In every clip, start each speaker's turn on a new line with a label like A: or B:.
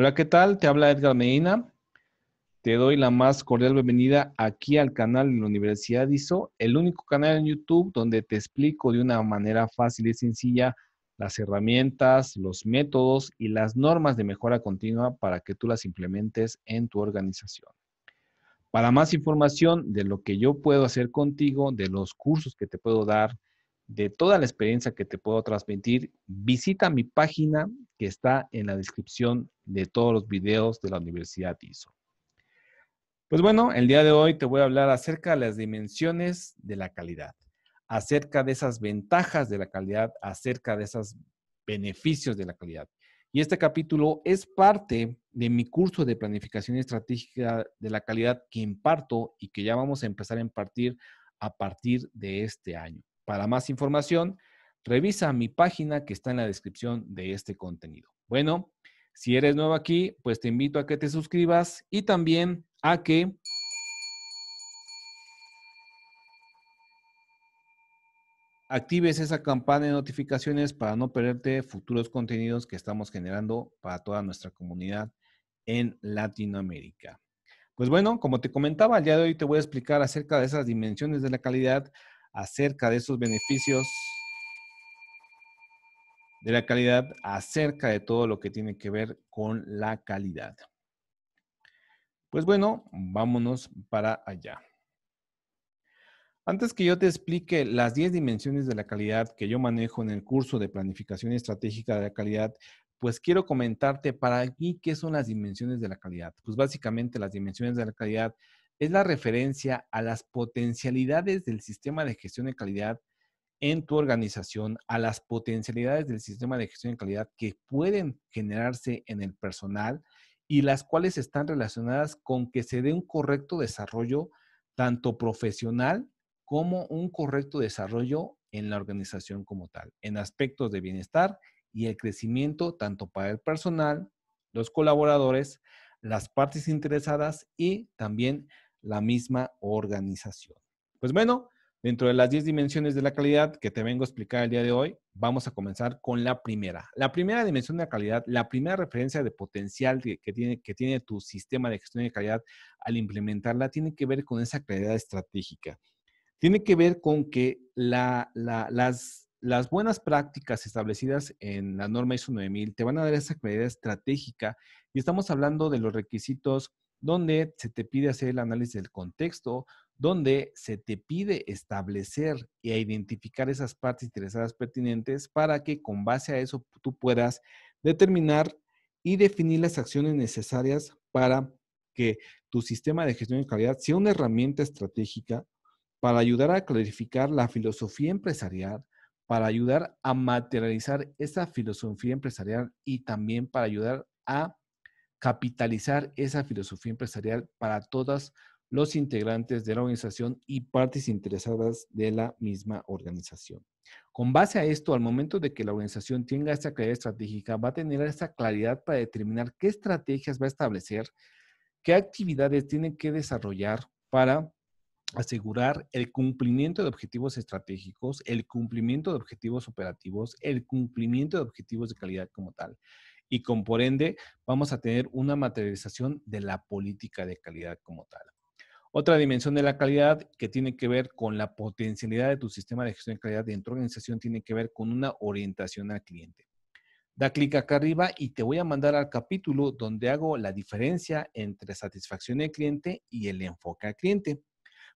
A: Hola, ¿qué tal? Te habla Edgar Medina. Te doy la más cordial bienvenida aquí al canal de la Universidad ISO, el único canal en YouTube donde te explico de una manera fácil y sencilla las herramientas, los métodos y las normas de mejora continua para que tú las implementes en tu organización. Para más información de lo que yo puedo hacer contigo, de los cursos que te puedo dar, de toda la experiencia que te puedo transmitir, visita mi página que está en la descripción de todos los videos de la Universidad ISO. Pues bueno, el día de hoy te voy a hablar acerca de las dimensiones de la calidad, acerca de esas ventajas de la calidad, acerca de esos beneficios de la calidad. Y este capítulo es parte de mi curso de planificación estratégica de la calidad que imparto y que ya vamos a empezar a impartir a partir de este año. Para más información, revisa mi página que está en la descripción de este contenido. Bueno, si eres nuevo aquí, pues te invito a que te suscribas y también a que actives esa campana de notificaciones para no perderte futuros contenidos que estamos generando para toda nuestra comunidad en Latinoamérica. Pues bueno, como te comentaba, el día de hoy te voy a explicar acerca de esas dimensiones de la calidad acerca de esos beneficios de la calidad, acerca de todo lo que tiene que ver con la calidad. Pues bueno, vámonos para allá. Antes que yo te explique las 10 dimensiones de la calidad que yo manejo en el curso de planificación estratégica de la calidad, pues quiero comentarte para aquí qué son las dimensiones de la calidad. Pues básicamente las dimensiones de la calidad es la referencia a las potencialidades del sistema de gestión de calidad en tu organización, a las potencialidades del sistema de gestión de calidad que pueden generarse en el personal y las cuales están relacionadas con que se dé un correcto desarrollo tanto profesional como un correcto desarrollo en la organización como tal, en aspectos de bienestar y el crecimiento tanto para el personal, los colaboradores, las partes interesadas y también la misma organización. Pues bueno, dentro de las 10 dimensiones de la calidad que te vengo a explicar el día de hoy, vamos a comenzar con la primera. La primera dimensión de la calidad, la primera referencia de potencial que, tiene, que tiene tu sistema de gestión de calidad al implementarla, tiene que ver con esa calidad estratégica. Tiene que ver con que las, las buenas prácticas establecidas en la norma ISO 9000 te van a dar esa calidad estratégica y estamos hablando de los requisitos donde se te pide hacer el análisis del contexto, donde se te pide establecer y identificar esas partes interesadas pertinentes para que con base a eso tú puedas determinar y definir las acciones necesarias para que tu sistema de gestión de calidad sea una herramienta estratégica para ayudar a clarificar la filosofía empresarial, para ayudar a materializar esa filosofía empresarial y también para ayudar a capitalizar esa filosofía empresarial para todos los integrantes de la organización y partes interesadas de la misma organización. Con base a esto, al momento de que la organización tenga esta claridad estratégica, va a tener esa claridad para determinar qué estrategias va a establecer, qué actividades tienen que desarrollar para asegurar el cumplimiento de objetivos estratégicos, el cumplimiento de objetivos operativos, el cumplimiento de objetivos de calidad como tal y con por ende vamos a tener una materialización de la política de calidad como tal. Otra dimensión de la calidad que tiene que ver con la potencialidad de tu sistema de gestión de calidad dentro de organización tiene que ver con una orientación al cliente. Da clic acá arriba y te voy a mandar al capítulo donde hago la diferencia entre satisfacción del cliente y el enfoque al cliente.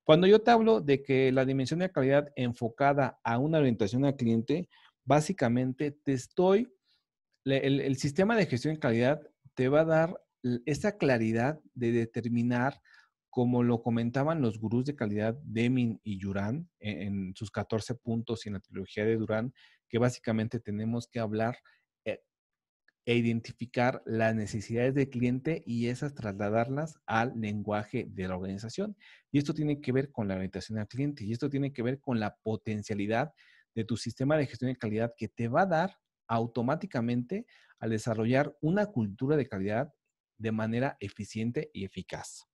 A: Cuando yo te hablo de que la dimensión de calidad enfocada a una orientación al cliente, básicamente te estoy el, sistema de gestión de calidad te va a dar esa claridad de determinar, como lo comentaban los gurús de calidad Demin y Durán e, en, sus 14 puntos y en la trilogía de Durán, que básicamente tenemos que hablar e, e identificar las necesidades del cliente y esas trasladarlas al lenguaje de la organización. Y esto tiene que ver con la orientación al cliente y esto tiene que ver con la potencialidad de tu sistema de gestión de calidad que te va a dar automáticamente al desarrollar una cultura de calidad de manera eficiente y eficaz.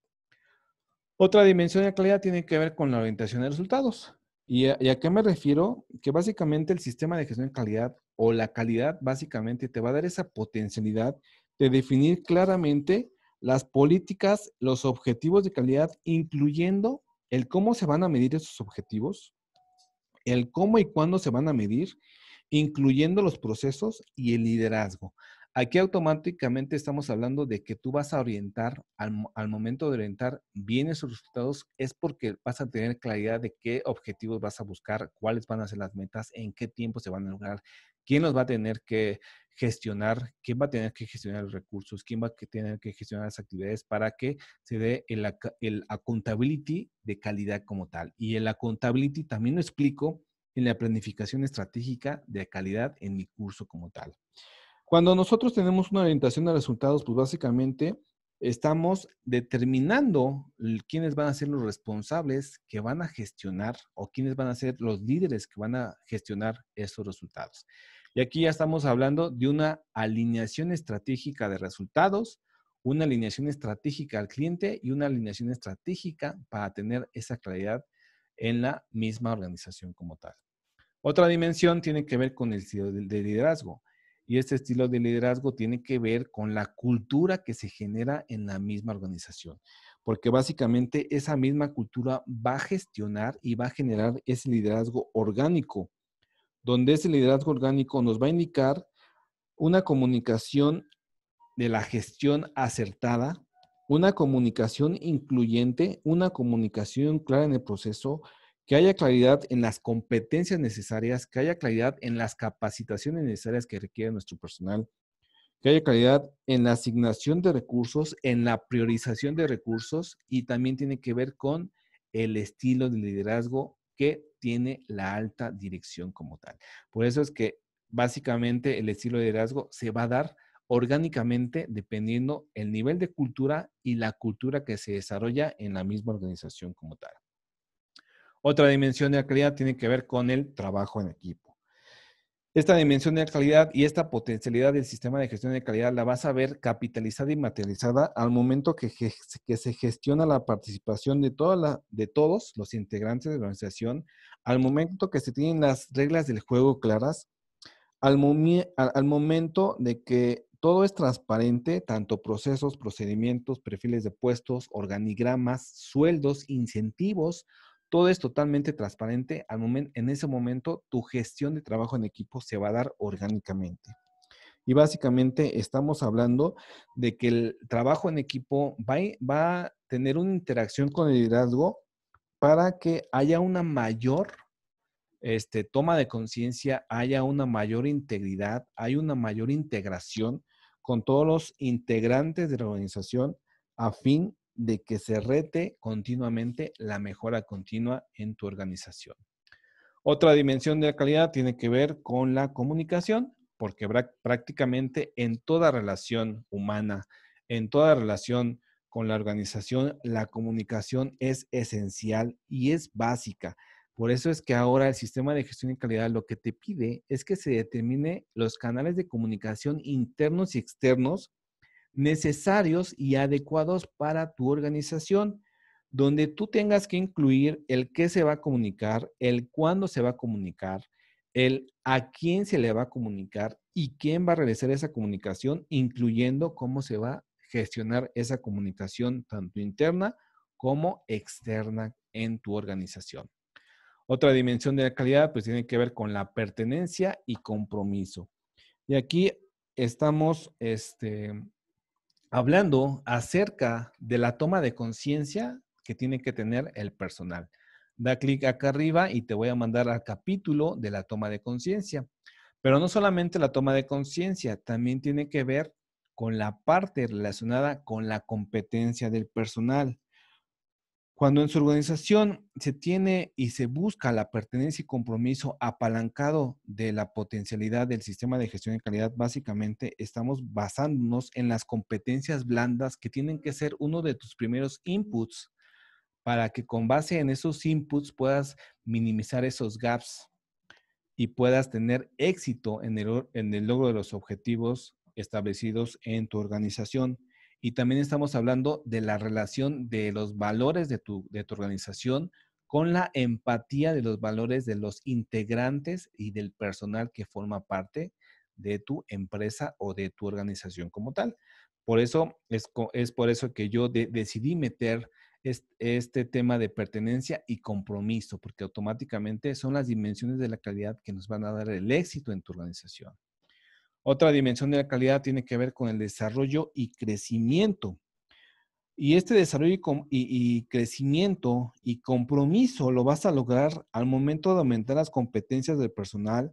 A: Otra dimensión de calidad tiene que ver con la orientación de resultados. ¿Y a, qué me refiero? Que básicamente el sistema de gestión de calidad o la calidad básicamente te va a dar esa potencialidad de definir claramente las políticas, los objetivos de calidad, incluyendo el cómo se van a medir esos objetivos, el cómo y cuándo se van a medir incluyendo los procesos y el liderazgo. Aquí automáticamente estamos hablando de que tú vas a orientar, al, momento de orientar bien esos resultados, es porque vas a tener claridad de qué objetivos vas a buscar, cuáles van a ser las metas, en qué tiempo se van a lograr, quién los va a tener que gestionar, quién va a tener que gestionar los recursos, quién va a tener que gestionar las actividades para que se dé el accountability de calidad como tal. Y el accountability también lo explico en la planificación estratégica de calidad en mi curso como tal. Cuando nosotros tenemos una orientación a resultados, pues básicamente estamos determinando quiénes van a ser los responsables que van a gestionar o quiénes van a ser los líderes que van a gestionar esos resultados. Y aquí ya estamos hablando de una alineación estratégica de resultados, una alineación estratégica al cliente y una alineación estratégica para tener esa claridad en la misma organización como tal. Otra dimensión tiene que ver con el estilo de liderazgo. Y este estilo de liderazgo tiene que ver con la cultura que se genera en la misma organización, porque básicamente esa misma cultura va a gestionar y va a generar ese liderazgo orgánico, donde ese liderazgo orgánico nos va a indicar una comunicación de la gestión acertada, una comunicación incluyente, una comunicación clara en el proceso, que haya claridad en las competencias necesarias, que haya claridad en las capacitaciones necesarias que requiere nuestro personal, que haya claridad en la asignación de recursos, en la priorización de recursos y también tiene que ver con el estilo de liderazgo que tiene la alta dirección como tal. Por eso es que básicamente el estilo de liderazgo se va a dar orgánicamente dependiendo el nivel de cultura y la cultura que se desarrolla en la misma organización como tal. Otra dimensión de la calidad tiene que ver con el trabajo en equipo. Esta dimensión de la calidad y esta potencialidad del sistema de gestión de calidad la vas a ver capitalizada y materializada al momento que, se gestiona la participación de, todos los integrantes de la organización, al momento que se tienen las reglas del juego claras, al momento de que todo es transparente, tanto procesos, procedimientos, perfiles de puestos, organigramas, sueldos, incentivos, todo es totalmente transparente. Al momento, en ese momento, tu gestión de trabajo en equipo se va a dar orgánicamente. Y básicamente estamos hablando de que el trabajo en equipo va, va a tener una interacción con el liderazgo para que haya una mayor este, toma de conciencia, haya una mayor integridad, hay una mayor integración con todos los integrantes de la organización a fin de que se rete continuamente la mejora continua en tu organización. Otra dimensión de la calidad tiene que ver con la comunicación, porque prácticamente en toda relación humana, en toda relación con la organización, la comunicación es esencial y es básica. Por eso es que ahora el sistema de gestión y calidad lo que te pide es que se determine los canales de comunicación internos y externos necesarios y adecuados para tu organización, donde tú tengas que incluir el qué se va a comunicar, el cuándo se va a comunicar, el a quién se le va a comunicar y quién va a realizar esa comunicación, incluyendo cómo se va a gestionar esa comunicación tanto interna como externa en tu organización. Otra dimensión de la calidad pues tiene que ver con la pertenencia y compromiso. Y aquí estamos este, hablando acerca de la toma de conciencia que tiene que tener el personal. Da clic acá arriba y te voy a mandar al capítulo de la toma de conciencia. Pero no solamente la toma de conciencia, también tiene que ver con la parte relacionada con la competencia del personal. Cuando en su organización se tiene y se busca la pertenencia y compromiso apalancado de la potencialidad del sistema de gestión de calidad, básicamente estamos basándonos en las competencias blandas que tienen que ser uno de tus primeros inputs para que con base en esos inputs puedas minimizar esos gaps y puedas tener éxito en el, en el logro de los objetivos establecidos en tu organización. Y también estamos hablando de la relación de los valores de tu, organización con la empatía de los valores de los integrantes y del personal que forma parte de tu empresa o de tu organización como tal. Por eso es, por eso que yo decidí meter este, tema de pertenencia y compromiso, porque automáticamente son las dimensiones de la calidad que nos van a dar el éxito en tu organización. Otra dimensión de la calidad tiene que ver con el desarrollo y crecimiento. Y este desarrollo y, crecimiento y compromiso lo vas a lograr al momento de aumentar las competencias del personal,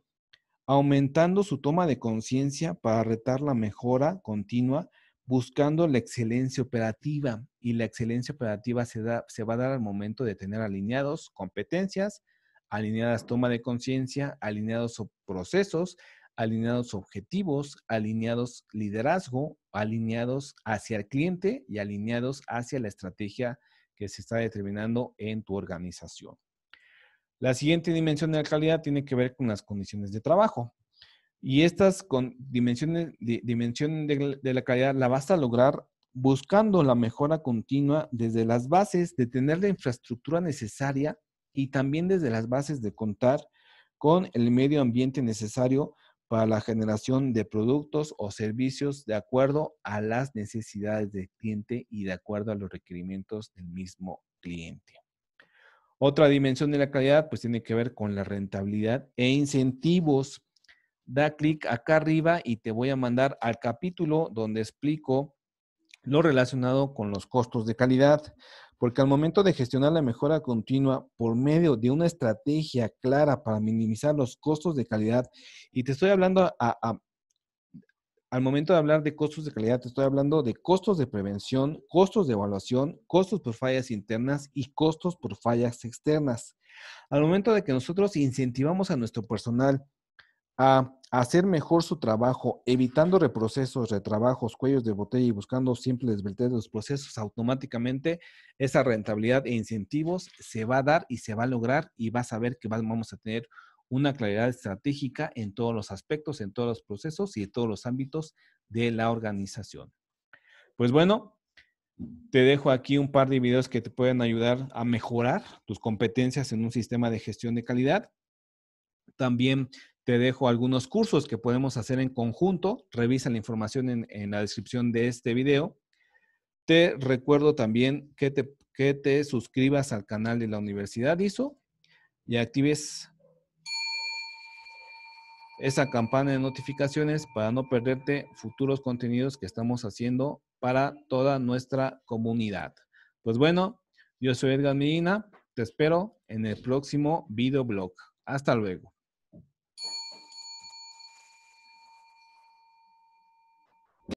A: aumentando su toma de conciencia para retar la mejora continua, buscando la excelencia operativa. Y la excelencia operativa se, se va a dar al momento de tener alineados competencias, alineadas toma de conciencia, alineados procesos alineados objetivos, alineados liderazgo, alineados hacia el cliente y alineados hacia la estrategia que se está determinando en tu organización. La siguiente dimensión de la calidad tiene que ver con las condiciones de trabajo. Y estas con dimensiones, de, de la calidad la vas a lograr buscando la mejora continua desde las bases de tener la infraestructura necesaria y también desde las bases de contar con el medio ambiente necesario para la generación de productos o servicios de acuerdo a las necesidades del cliente y de acuerdo a los requerimientos del mismo cliente. Otra dimensión de la calidad pues tiene que ver con la rentabilidad e incentivos. Da clic acá arriba y te voy a mandar al capítulo donde explico lo relacionado con los costos de calidad porque al momento de gestionar la mejora continua por medio de una estrategia clara para minimizar los costos de calidad, y te estoy hablando a, al momento de hablar de costos de calidad, te estoy hablando de costos de prevención, costos de evaluación, costos por fallas internas y costos por fallas externas. Al momento de que nosotros incentivamos a nuestro personal a hacer mejor su trabajo, evitando reprocesos, retrabajos, cuellos de botella y buscando siempre de los procesos, automáticamente esa rentabilidad e incentivos se va a dar y se va a lograr y vas a ver que vamos a tener una claridad estratégica en todos los aspectos, en todos los procesos y en todos los ámbitos de la organización. Pues bueno, te dejo aquí un par de videos que te pueden ayudar a mejorar tus competencias en un sistema de gestión de calidad. También te dejo algunos cursos que podemos hacer en conjunto. Revisa la información en, la descripción de este video. Te recuerdo también que te, que te suscribas al canal de la Universidad ISO y actives esa campana de notificaciones para no perderte futuros contenidos que estamos haciendo para toda nuestra comunidad. Pues bueno, yo soy Edgar Medina, te espero en el próximo videoblog. Hasta luego.